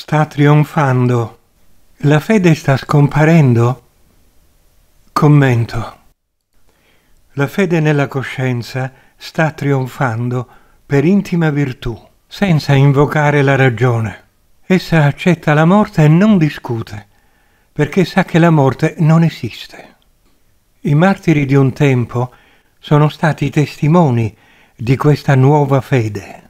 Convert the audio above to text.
sta trionfando. La fede sta scomparendo? Commento. La fede nella coscienza sta trionfando per intima virtù, senza invocare la ragione. Essa accetta la morte e non discute, perché sa che la morte non esiste. I martiri di un tempo sono stati testimoni di questa nuova fede.